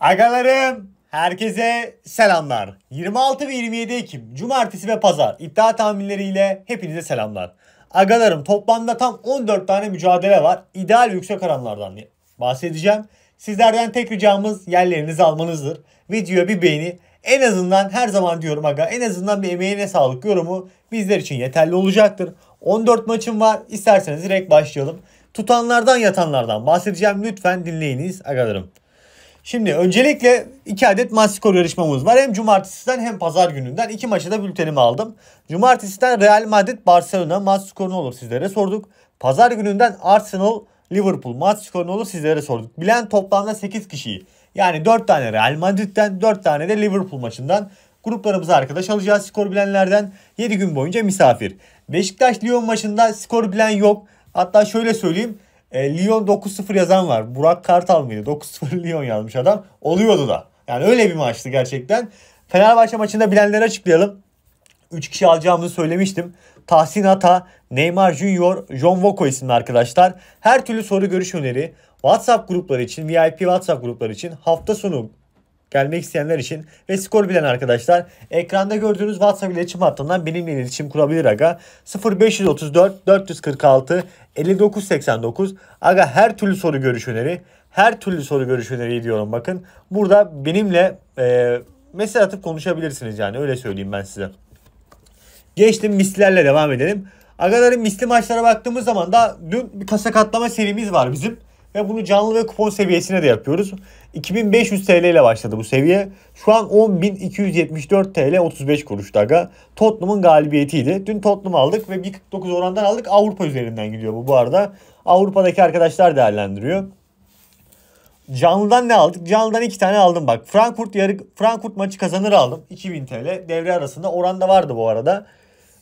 Agalarım herkese selamlar. 26 ve 27 Ekim Cumartesi ve Pazar iddia tahminleriyle hepinize selamlar. Agalarım toplamda tam 14 tane mücadele var. İdeal yüksek oranlardan bahsedeceğim. Sizlerden tek ricamız yerlerinizi almanızdır. Videoya bir beğeni en azından her zaman diyorum aga en azından bir emeğine sağlık yorumu bizler için yeterli olacaktır. 14 maçım var isterseniz direkt başlayalım. Tutanlardan yatanlardan bahsedeceğim lütfen dinleyiniz agalarım. Şimdi öncelikle iki adet maç skoru yarışmamız var. Hem cumartesiden hem pazar gününden. iki maçı da bültenimi aldım. Cumartesiden Real Madrid Barcelona maç skoru ne olur sizlere sorduk. Pazar gününden Arsenal Liverpool maç skoru ne olur sizlere sorduk. Bilen toplamda 8 kişiyi yani 4 tane Real Madrid'den 4 tane de Liverpool maçından gruplarımızı arkadaş alacağız skor bilenlerden 7 gün boyunca misafir. Beşiktaş Lyon maçında skor bilen yok. Hatta şöyle söyleyeyim e, Lyon 9-0 yazan var. Burak Kartal mıydı? 9-0 Lyon yazmış adam. Oluyordu da. Yani öyle bir maçtı gerçekten. Fenerbahçe maçında bilenleri açıklayalım. 3 kişi alacağımızı söylemiştim. Tahsin Ata, Neymar Junior, John Voko isimli arkadaşlar. Her türlü soru görüş öneri, WhatsApp grupları için, VIP WhatsApp grupları için hafta sonu gelmek isteyenler için ve skor bilen arkadaşlar ekranda gördüğünüz WhatsApp iletişim hattından benimle iletişim kurabilir aga. 0534 446 5989 aga her türlü soru görüş öneri her türlü soru görüş öneri diyorum bakın. Burada benimle e, mesaj atıp konuşabilirsiniz yani öyle söyleyeyim ben size. Geçtim mislerle devam edelim. Agaların misli maçlara baktığımız zaman da dün bir kasa katlama serimiz var bizim. Ve bunu canlı ve kupon seviyesine de yapıyoruz. 2500 TL ile başladı bu seviye. Şu an 10.274 TL 35 kuruş daga. Tottenham'ın galibiyetiydi. Dün Tottenham aldık ve 1.49 orandan aldık. Avrupa üzerinden gidiyor bu bu arada. Avrupa'daki arkadaşlar değerlendiriyor. Canlıdan ne aldık? Canlıdan iki tane aldım bak. Frankfurt yarı Frankfurt maçı kazanır aldım. 2000 TL. Devre arasında oranda vardı bu arada.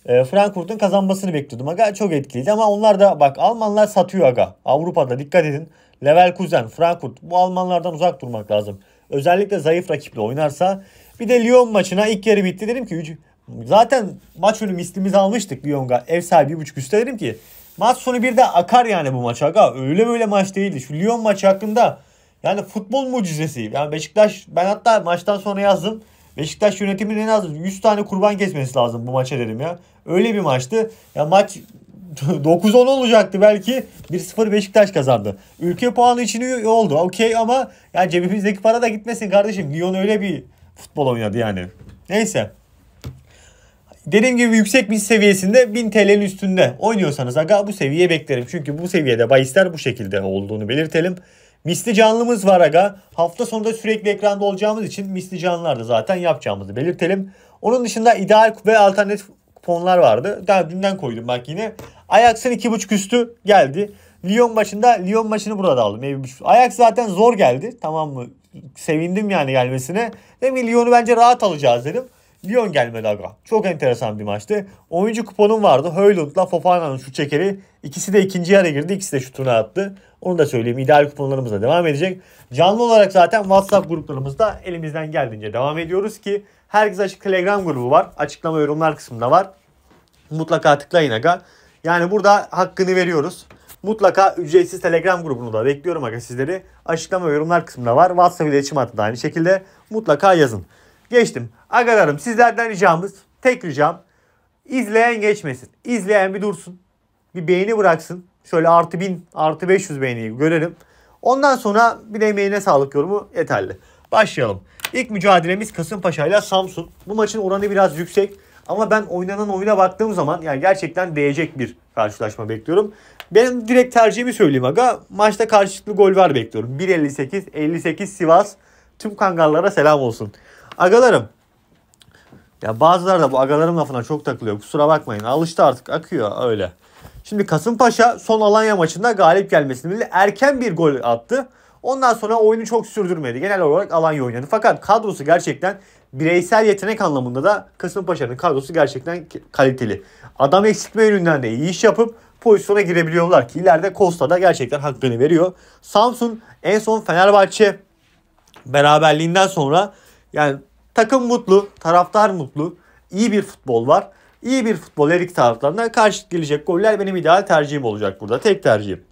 E, Frankfurt'un kazanmasını bekliyordum aga. Çok etkiliydi ama onlar da bak Almanlar satıyor aga. Avrupa'da dikkat edin. Leverkusen, Frankfurt bu Almanlardan uzak durmak lazım. Özellikle zayıf rakiple oynarsa. Bir de Lyon maçına ilk yarı bitti dedim ki zaten maç önü mislimizi almıştık Lyon'a. Ev sahibi 1.5 üstte dedim ki maç sonu bir de akar yani bu maç aga. Öyle böyle maç değildi. Şu Lyon maçı hakkında yani futbol mucizesi. Yani Beşiktaş ben hatta maçtan sonra yazdım. Beşiktaş yönetiminin en az 100 tane kurban kesmesi lazım bu maça dedim ya. Öyle bir maçtı. Ya maç 9-10 olacaktı belki. 1-0 Beşiktaş kazandı. Ülke puanı için iyi oldu. Okey ama yani cebimizdeki para da gitmesin kardeşim. Lyon öyle bir futbol oynadı yani. Neyse. Dediğim gibi yüksek bir seviyesinde 1000 TL'nin üstünde oynuyorsanız aga bu seviyeye beklerim. Çünkü bu seviyede bahisler bu şekilde olduğunu belirtelim. Misli canlımız var aga. Hafta sonunda sürekli ekranda olacağımız için misli canlılar da zaten yapacağımızı belirtelim. Onun dışında ideal ve alternatif puanlar vardı. Daha dünden koydum bak yine. Ajax'ın 2.5 üstü geldi. Lyon maçında Lyon maçını burada aldım. Ajax zaten zor geldi. Tamam mı? Sevindim yani gelmesine. demin Lyon'u bence rahat alacağız dedim. Lyon gelmedi aga. Çok enteresan bir maçtı. Oyuncu kuponum vardı. Höylund'la Fofana'nın şu çekeri. İkisi de ikinci yere girdi. İkisi de şutunu attı. Onu da söyleyeyim. İdeal kuponlarımızla devam edecek. Canlı olarak zaten WhatsApp gruplarımızda elimizden geldiğince devam ediyoruz ki herkes açık Telegram grubu var. Açıklama yorumlar kısmında var. Mutlaka tıklayın aga. Yani burada hakkını veriyoruz. Mutlaka ücretsiz Telegram grubunu da bekliyorum aga sizleri. Açıklama yorumlar kısmında var. WhatsApp iletişim hattı da aynı şekilde. Mutlaka yazın. Geçtim. Agalarım sizlerden ricamız, tek ricam İzleyen geçmesin. İzleyen bir dursun. Bir beğeni bıraksın. Şöyle artı bin, artı 500 beğeniyi görelim. Ondan sonra bir de emeğine sağlık yorumu yeterli. Başlayalım. İlk mücadelemiz Kasımpaşa ile Samsun. Bu maçın oranı biraz yüksek. Ama ben oynanan oyuna baktığım zaman yani gerçekten değecek bir karşılaşma bekliyorum. Benim direkt tercihimi söyleyeyim aga. Maçta karşılıklı gol var bekliyorum. 1.58, 58 Sivas. Tüm kangallara selam olsun. Agalarım. Ya bazılar da bu agalarım lafına çok takılıyor. Kusura bakmayın. Alıştı artık. Akıyor öyle. Şimdi Kasımpaşa son Alanya maçında galip gelmesini bildi. Erken bir gol attı. Ondan sonra oyunu çok sürdürmedi. Genel olarak Alanya oynadı. Fakat kadrosu gerçekten bireysel yetenek anlamında da Kasımpaşa'nın kadrosu gerçekten kaliteli. Adam eksiltme yönünden de iyi iş yapıp pozisyona girebiliyorlar ki ileride Costa da gerçekten hakkını veriyor. Samsun en son Fenerbahçe beraberliğinden sonra yani Takım mutlu, taraftar mutlu. iyi bir futbol var. İyi bir futbol her iki taraflarından karşılık gelecek goller benim ideal tercihim olacak burada. Tek tercihim.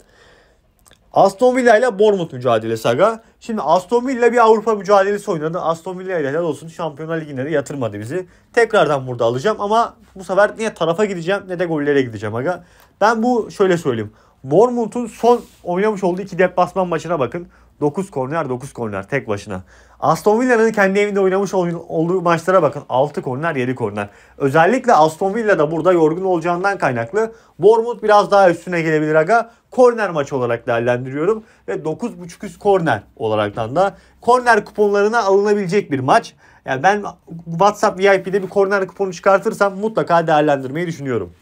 Aston Villa ile Bournemouth mücadelesi aga. Şimdi Aston Villa bir Avrupa mücadelesi oynadı. Aston Villa ile helal olsun Şampiyonlar Ligi'ne de yatırmadı bizi. Tekrardan burada alacağım ama bu sefer ne tarafa gideceğim ne de gollere gideceğim aga. Ben bu şöyle söyleyeyim. Bournemouth'un son oynamış olduğu iki deplasman maçına bakın. 9 korner 9 korner tek başına. Aston Villa'nın kendi evinde oynamış olduğu maçlara bakın. 6 korner 7 korner. Özellikle Aston Villa da burada yorgun olacağından kaynaklı. Bournemouth biraz daha üstüne gelebilir aga. Korner maçı olarak değerlendiriyorum. Ve 9.5 üst korner olaraktan da korner kuponlarına alınabilecek bir maç. Yani ben WhatsApp VIP'de bir korner kuponu çıkartırsam mutlaka değerlendirmeyi düşünüyorum.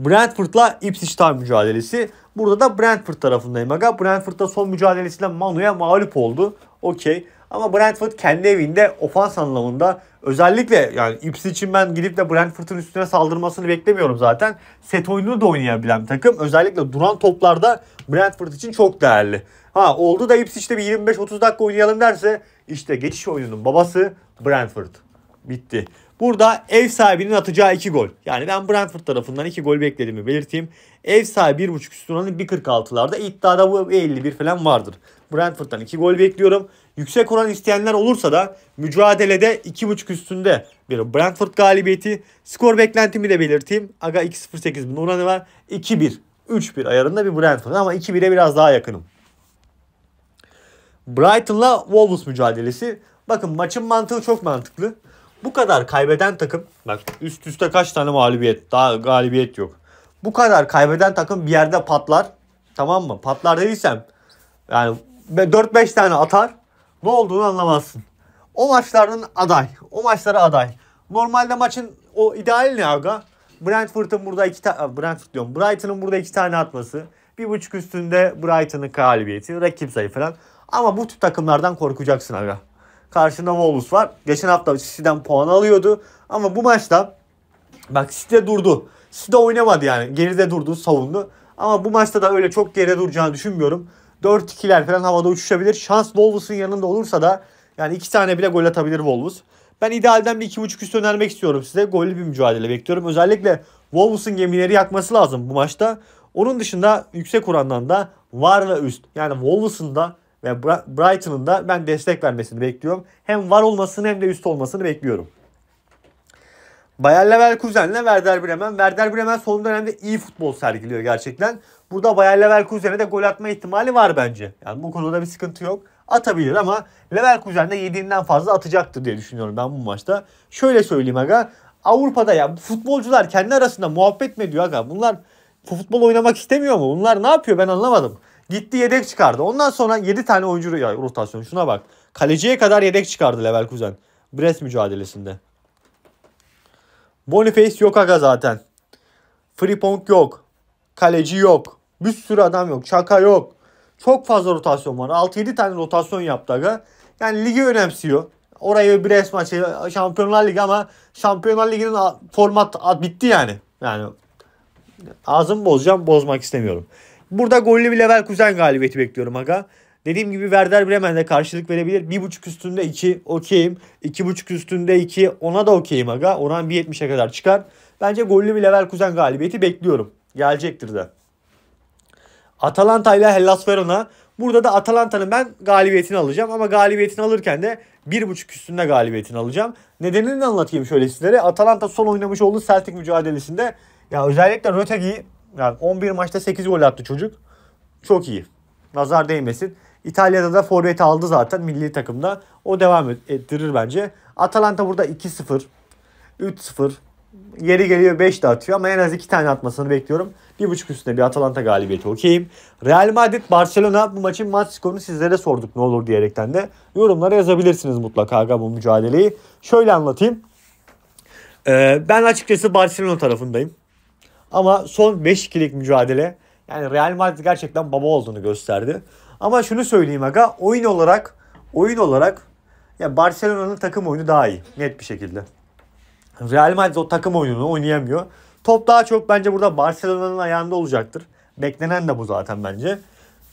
Brentford'la Ipswich Town mücadelesi. Burada da Brentford tarafındayım. Aga Brentford'da son mücadelesinden Manu'ya mağlup oldu. Okey. Ama Brentford kendi evinde ofans anlamında özellikle yani için ben gidip de Brentford'un üstüne saldırmasını beklemiyorum zaten. Set oyununu da oynayabilen bir takım. Özellikle duran toplarda Brentford için çok değerli. Ha oldu da işte bir 25-30 dakika oynayalım derse işte geçiş oyununun babası Brentford. Bitti. Burada ev sahibinin atacağı iki gol. Yani ben Brentford tarafından iki gol beklediğimi belirteyim. Ev sahibi 1.5 üstünden 1.46'larda. İddiada bu 51 falan vardır. Brentford'dan 2 gol bekliyorum. Yüksek oran isteyenler olursa da mücadelede 2.5 üstünde bir Brentford galibiyeti. Skor beklentimi de belirteyim. Aga 2.08 bunun oranı var. 2-1, 3-1 ayarında bir Brentford ama 2-1'e biraz daha yakınım. Brighton'la Wolves mücadelesi. Bakın maçın mantığı çok mantıklı. Bu kadar kaybeden takım bak üst üste kaç tane mağlubiyet daha galibiyet yok bu kadar kaybeden takım bir yerde patlar. Tamam mı? Patlar dediysem yani 4-5 tane atar. Ne olduğunu anlamazsın. O maçların aday. O maçlara aday. Normalde maçın o ideal ne aga? Brentford'un burada iki tane Brentford diyorum. Brighton'ın burada iki tane atması. Bir buçuk üstünde Brighton'ın galibiyeti. Rakip sayı falan. Ama bu tip takımlardan korkacaksın aga. Karşında Wolves var. Geçen hafta City'den puan alıyordu. Ama bu maçta bak City durdu. Üstüde oynamadı yani. Geride durdu, savundu. Ama bu maçta da öyle çok geride duracağını düşünmüyorum. 4-2'ler falan havada uçuşabilir. Şans Wolves'un yanında olursa da yani iki tane bile gol atabilir Wolves. Ben idealden bir 2.5 üst önermek istiyorum size. Gollü bir mücadele bekliyorum. Özellikle Wolves'un gemileri yakması lazım bu maçta. Onun dışında yüksek orandan da var ve üst. Yani Wolves'un da ve Brighton'ın da ben destek vermesini bekliyorum. Hem var olmasını hem de üst olmasını bekliyorum. Bayer Leverkusen'le Werder Bremen. Werder Bremen son dönemde iyi futbol sergiliyor gerçekten. Burada Bayer Leverkusen'e de gol atma ihtimali var bence. Yani bu konuda bir sıkıntı yok. Atabilir ama Leverkusen de yediğinden fazla atacaktır diye düşünüyorum ben bu maçta. Şöyle söyleyeyim aga. Avrupa'da ya futbolcular kendi arasında muhabbet mi ediyor aga? Bunlar futbol oynamak istemiyor mu? Bunlar ne yapıyor ben anlamadım. Gitti yedek çıkardı. Ondan sonra 7 tane oyuncu ya rotasyon şuna bak. Kaleciye kadar yedek çıkardı Leverkusen. Brest mücadelesinde. Boniface yok aga zaten. Frimpong yok. Kaleci yok. Bir sürü adam yok. Çaka yok. Çok fazla rotasyon var. 6-7 tane rotasyon yaptı aga. Yani ligi önemsiyor. Orayı bir res maçı şey, Şampiyonlar Ligi ama Şampiyonlar Ligi'nin format bitti yani. Yani ağzımı bozacağım bozmak istemiyorum. Burada gollü bir level kuzen galibiyeti bekliyorum aga. Dediğim gibi Werder Bremen'de karşılık verebilir. 1.5 üstünde 2 okeyim. 2.5 üstünde 2 ona da okeyim aga. Oran 1.70'e kadar çıkar. Bence gollü bir Leverkusen galibiyeti bekliyorum. Gelecektir de. Atalanta ile Hellas Verona. Burada da Atalanta'nın ben galibiyetini alacağım. Ama galibiyetini alırken de 1.5 üstünde galibiyetini alacağım. Nedenini anlatayım şöyle sizlere. Atalanta son oynamış olduğu Celtic mücadelesinde ya özellikle Rötegi'yi yani 11 maçta 8 gol attı çocuk. Çok iyi. Nazar değmesin. İtalya'da da forvet aldı zaten milli takımda. O devam ettirir bence. Atalanta burada 2-0, 3-0, yeri geliyor 5 de atıyor ama en az 2 tane atmasını bekliyorum. 1.5 üstüne bir Atalanta galibiyeti okeyim. Real Madrid Barcelona bu maçın maç skorunu sizlere sorduk ne olur diyerekten de. Yorumlara yazabilirsiniz mutlaka aga bu mücadeleyi. Şöyle anlatayım. Ee, ben açıkçası Barcelona tarafındayım. Ama son 5-2'lik mücadele yani Real Madrid gerçekten baba olduğunu gösterdi. Ama şunu söyleyeyim aga oyun olarak oyun olarak ya Barcelona'nın takım oyunu daha iyi net bir şekilde. Real Madrid o takım oyununu oynayamıyor. Top daha çok bence burada Barcelona'nın ayağında olacaktır. Beklenen de bu zaten bence.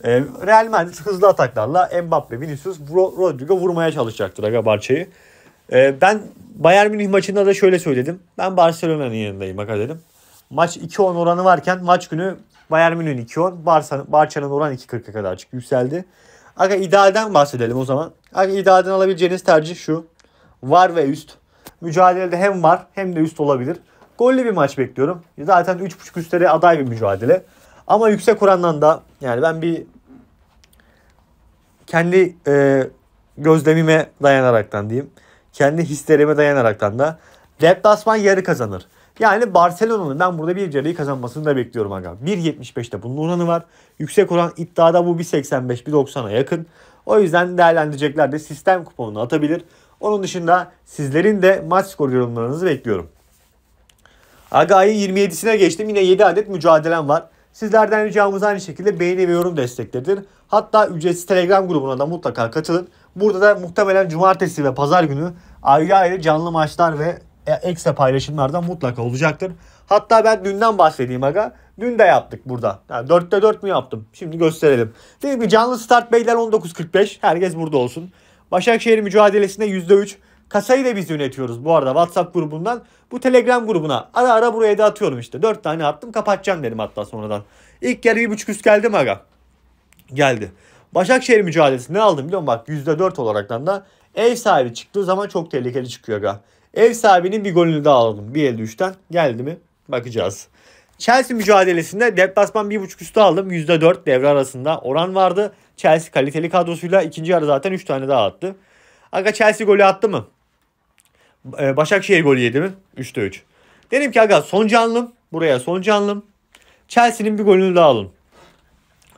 Ee, Real Madrid hızlı ataklarla Mbappe, Vinicius, Rodrigo vurmaya çalışacaktır aga Barça'yı. Ee, ben Bayern Münih maçında da şöyle söyledim. Ben Barcelona'nın yanındayım aga dedim. Maç 2-10 oranı varken maç günü Bayern Münih 2.10. Barça'nın oran 2.40'a kadar çık yükseldi. Aga idealden bahsedelim o zaman. Aga idealden alabileceğiniz tercih şu. Var ve üst. Mücadelede hem var hem de üst olabilir. Golli bir maç bekliyorum. Zaten 3.5 üstlere aday bir mücadele. Ama yüksek orandan da yani ben bir kendi e, gözlemime dayanaraktan diyeyim. Kendi hislerime dayanaraktan da deplasman yarı kazanır. Yani Barcelona'nın ben burada bir yarıyı kazanmasını da bekliyorum aga. 1.75'te bunun oranı var. Yüksek oran iddiada bu 1.85 1.90'a yakın. O yüzden değerlendirecekler de sistem kuponunu atabilir. Onun dışında sizlerin de maç skor yorumlarınızı bekliyorum. Aga ayı 27'sine geçtim. Yine 7 adet mücadelem var. Sizlerden ricamız aynı şekilde beğeni ve yorum destekleridir. Hatta ücretsiz Telegram grubuna da mutlaka katılın. Burada da muhtemelen cumartesi ve pazar günü ayrı ayrı canlı maçlar ve e, ekstra paylaşımlardan mutlaka olacaktır. Hatta ben dünden bahsedeyim aga. Dün de yaptık burada. Yani 4'te 4 mü yaptım? Şimdi gösterelim. Dedim ki canlı start beyler 19.45. Herkes burada olsun. Başakşehir mücadelesinde %3. Kasayı da biz yönetiyoruz bu arada WhatsApp grubundan. Bu Telegram grubuna ara ara buraya da atıyorum işte. 4 tane attım kapatacağım dedim hatta sonradan. İlk yarı buçuk üst geldi mi aga? Geldi. Başakşehir mücadelesi ne aldım biliyor musun? Bak %4 olaraktan da ev sahibi çıktığı zaman çok tehlikeli çıkıyor aga. Ev sahibinin bir golünü daha aldım. Bir elde üçten geldi mi bakacağız. Chelsea mücadelesinde deplasman 1.5 üstü aldım. %4 devre arasında oran vardı. Chelsea kaliteli kadrosuyla ikinci yarı zaten 3 tane daha attı. Aga Chelsea golü attı mı? Ee, Başakşehir golü yedi mi? 3'te 3. Dedim ki aga son canlım. Buraya son canlım. Chelsea'nin bir golünü daha alın.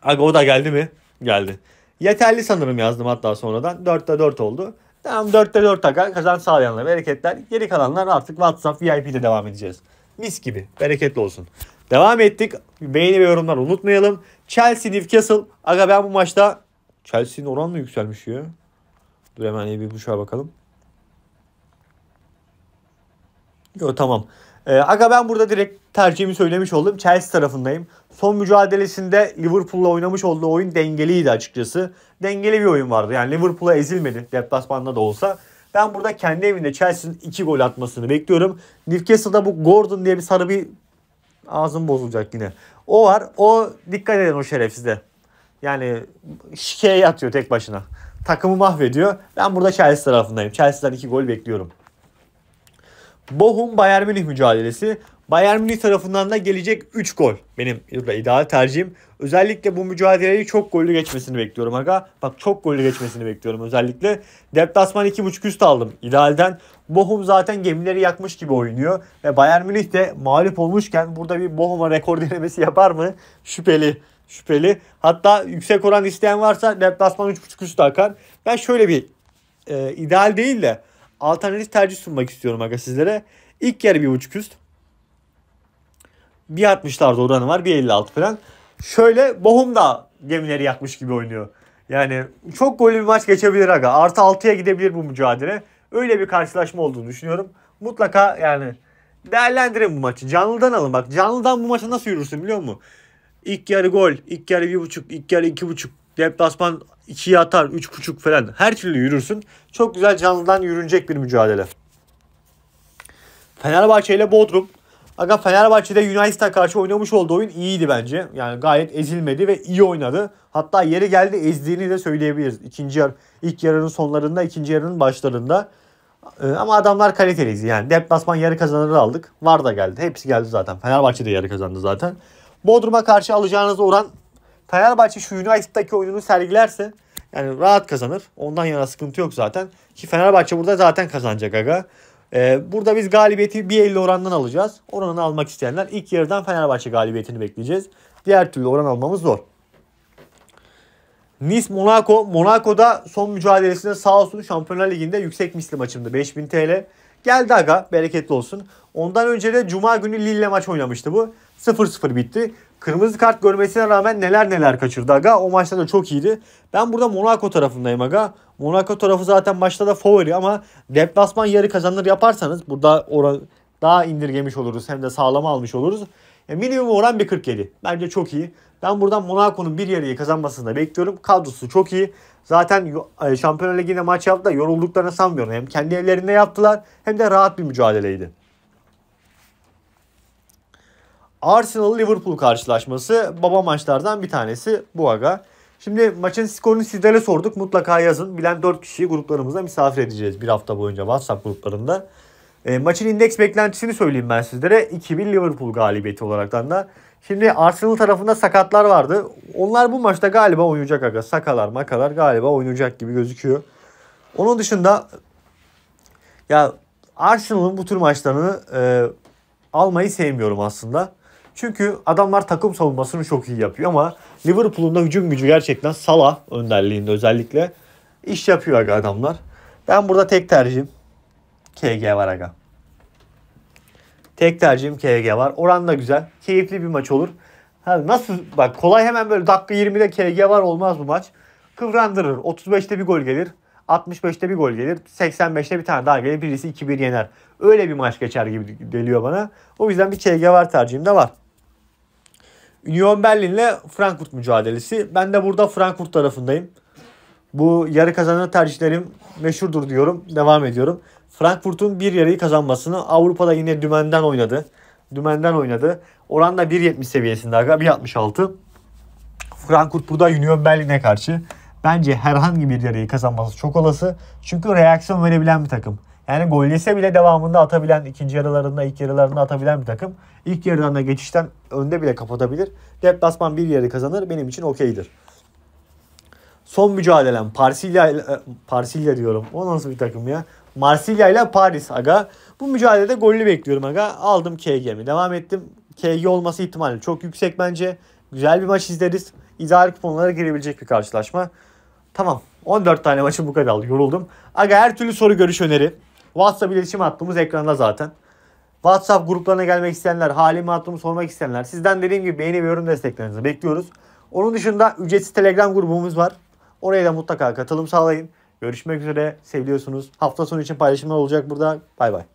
Aga o da geldi mi? Geldi. Yeterli sanırım yazdım hatta sonradan. 4'te 4 oldu. Tamam 4'te 4 takar kazanç sağlayanlar bereketler. Geri kalanlar artık WhatsApp VIP ile devam edeceğiz. Mis gibi bereketli olsun. Devam ettik. Beğeni ve yorumlar unutmayalım. Chelsea Newcastle. Aga ben bu maçta Chelsea'nin oran mı yükselmiş ya? Dur hemen bir buçuğa bakalım. Yo tamam. E, aga ben burada direkt tercihimi söylemiş oldum. Chelsea tarafındayım. Son mücadelesinde Liverpool'la oynamış olduğu oyun dengeliydi açıkçası. Dengeli bir oyun vardı. Yani Liverpool'a ezilmedi deplasmanda da olsa. Ben burada kendi evinde Chelsea'nin 2 gol atmasını bekliyorum. Newcastle'da bu Gordon diye bir sarı bir ağzım bozulacak yine. O var. O dikkat edin o şerefsize. Yani şikeye yatıyor tek başına. Takımı mahvediyor. Ben burada Chelsea tarafındayım. Chelsea'den 2 gol bekliyorum. Bochum Bayern Münih mücadelesi. Bayern Münih tarafından da gelecek 3 gol benim burada ideal tercihim. Özellikle bu mücadeleyi çok gollü geçmesini bekliyorum aga. Bak çok gollü geçmesini bekliyorum özellikle. Deplasman 2.5 üst aldım idealden. Bochum zaten gemileri yakmış gibi oynuyor. Ve Bayern Münih de mağlup olmuşken burada bir Bochum'a rekor denemesi yapar mı? Şüpheli. Şüpheli. Hatta yüksek oran isteyen varsa deplasman 3.5 üstü akar. Ben şöyle bir e, ideal değil de alternatif tercih sunmak istiyorum aga sizlere. İlk yer bir buçuk üst. Bir 60'larda oranı var. Bir 56 falan. Şöyle Bohum da gemileri yakmış gibi oynuyor. Yani çok gollü bir maç geçebilir aga. Artı 6'ya gidebilir bu mücadele. Öyle bir karşılaşma olduğunu düşünüyorum. Mutlaka yani değerlendirin bu maçı. Canlıdan alın bak. Canlıdan bu maça nasıl yürürsün biliyor musun? İlk yarı gol, ilk yarı bir buçuk, ilk yarı iki buçuk. Deplasman 2'ye atar, 3.5 falan her türlü yürürsün. Çok güzel canlıdan yürünecek bir mücadele. Fenerbahçe ile Bodrum. Aga Fenerbahçe'de Yunanistan karşı oynamış olduğu oyun iyiydi bence. Yani gayet ezilmedi ve iyi oynadı. Hatta yeri geldi ezdiğini de söyleyebiliriz. İkinci yar, ilk yarının sonlarında, ikinci yarının başlarında. Ee, ama adamlar kaliteliyiz yani. Deplasman yarı kazanırı aldık. Var da geldi. Hepsi geldi zaten. Fenerbahçe de yarı kazandı zaten. Bodrum'a karşı alacağınız oran Fenerbahçe şu United'daki oyununu sergilerse yani rahat kazanır. Ondan yana sıkıntı yok zaten. Ki Fenerbahçe burada zaten kazanacak aga. Ee, burada biz galibiyeti 1.50 orandan alacağız. Oranını almak isteyenler ilk yarıdan Fenerbahçe galibiyetini bekleyeceğiz. Diğer türlü oran almamız zor. Nice Monaco. Monaco'da son mücadelesinde sağ olsun Şampiyonlar Ligi'nde yüksek misli maçımdı. 5000 TL. Geldi aga bereketli olsun. Ondan önce de Cuma günü Lille maç oynamıştı bu. 0-0 bitti. Kırmızı kart görmesine rağmen neler neler kaçırdı aga. O maçta da çok iyiydi. Ben burada Monaco tarafındayım aga. Monaco tarafı zaten maçta da favori ama deplasman yarı kazanır yaparsanız burada oran daha indirgemiş oluruz. Hem de sağlama almış oluruz. E, minimum oran bir 47. Bence çok iyi. Ben buradan Monaco'nun bir yarıyı kazanmasını da bekliyorum. Kadrosu çok iyi. Zaten e, Şampiyonlar Ligi'nde maç yaptı da yorulduklarını sanmıyorum. Hem kendi ellerinde yaptılar hem de rahat bir mücadeleydi. Arsenal-Liverpool karşılaşması baba maçlardan bir tanesi bu aga. Şimdi maçın skorunu sizlere sorduk. Mutlaka yazın. Bilen 4 kişiyi gruplarımıza misafir edeceğiz bir hafta boyunca WhatsApp gruplarında. E, maçın indeks beklentisini söyleyeyim ben sizlere. 2000 Liverpool galibiyeti olaraktan da. Şimdi Arsenal tarafında sakatlar vardı. Onlar bu maçta galiba oynayacak aga. Sakalar makalar galiba oynayacak gibi gözüküyor. Onun dışında ya Arsenal'ın bu tür maçlarını e, almayı sevmiyorum aslında. Çünkü adamlar takım savunmasını çok iyi yapıyor ama Liverpool'un da hücum gücü gerçekten Salah önderliğinde özellikle iş yapıyor aga adamlar. Ben burada tek tercihim KG var aga. Tek tercihim KG var. Oran da güzel. Keyifli bir maç olur. Ha nasıl bak kolay hemen böyle dakika 20'de KG var olmaz bu maç. Kıvrandırır. 35'te bir gol gelir. 65'te bir gol gelir. 85'te bir tane daha gelir. Birisi 2-1 yener. Öyle bir maç geçer gibi geliyor bana. O yüzden bir KG var tercihim de var. Union ile Frankfurt mücadelesi. Ben de burada Frankfurt tarafındayım. Bu yarı kazanan tercihlerim meşhurdur diyorum. Devam ediyorum. Frankfurt'un bir yarıyı kazanmasını Avrupa'da yine dümenden oynadı. Dümenden oynadı. Oran da 1.70 seviyesinde aga 1.66. Frankfurt burada Union Berlin'e karşı bence herhangi bir yarıyı kazanması çok olası. Çünkü reaksiyon verebilen bir takım. Yani gol yese bile devamında atabilen, ikinci yarılarında, ilk yarılarında atabilen bir takım. İlk yarıdan da geçişten önde bile kapatabilir. Deplasman bir yarı kazanır benim için okeydir. Son mücadelem Parsilya e, Parsilya diyorum. O nasıl bir takım ya? Marsilya ile Paris aga. Bu mücadelede gollü bekliyorum aga. Aldım KG'mi. Devam ettim. KG olması ihtimali çok yüksek bence. Güzel bir maç izleriz. İdari kuponlara girebilecek bir karşılaşma. Tamam. 14 tane maçı bu kadar aldı. Yoruldum. Aga her türlü soru görüş öneri. WhatsApp iletişim hattımız ekranda zaten. WhatsApp gruplarına gelmek isteyenler, halimi hattımı sormak isteyenler sizden dediğim gibi beğeni ve yorum desteklerinizi bekliyoruz. Onun dışında ücretsiz Telegram grubumuz var. Oraya da mutlaka katılım sağlayın. Görüşmek üzere. Seviyorsunuz. Hafta sonu için paylaşımlar olacak burada. Bay bay.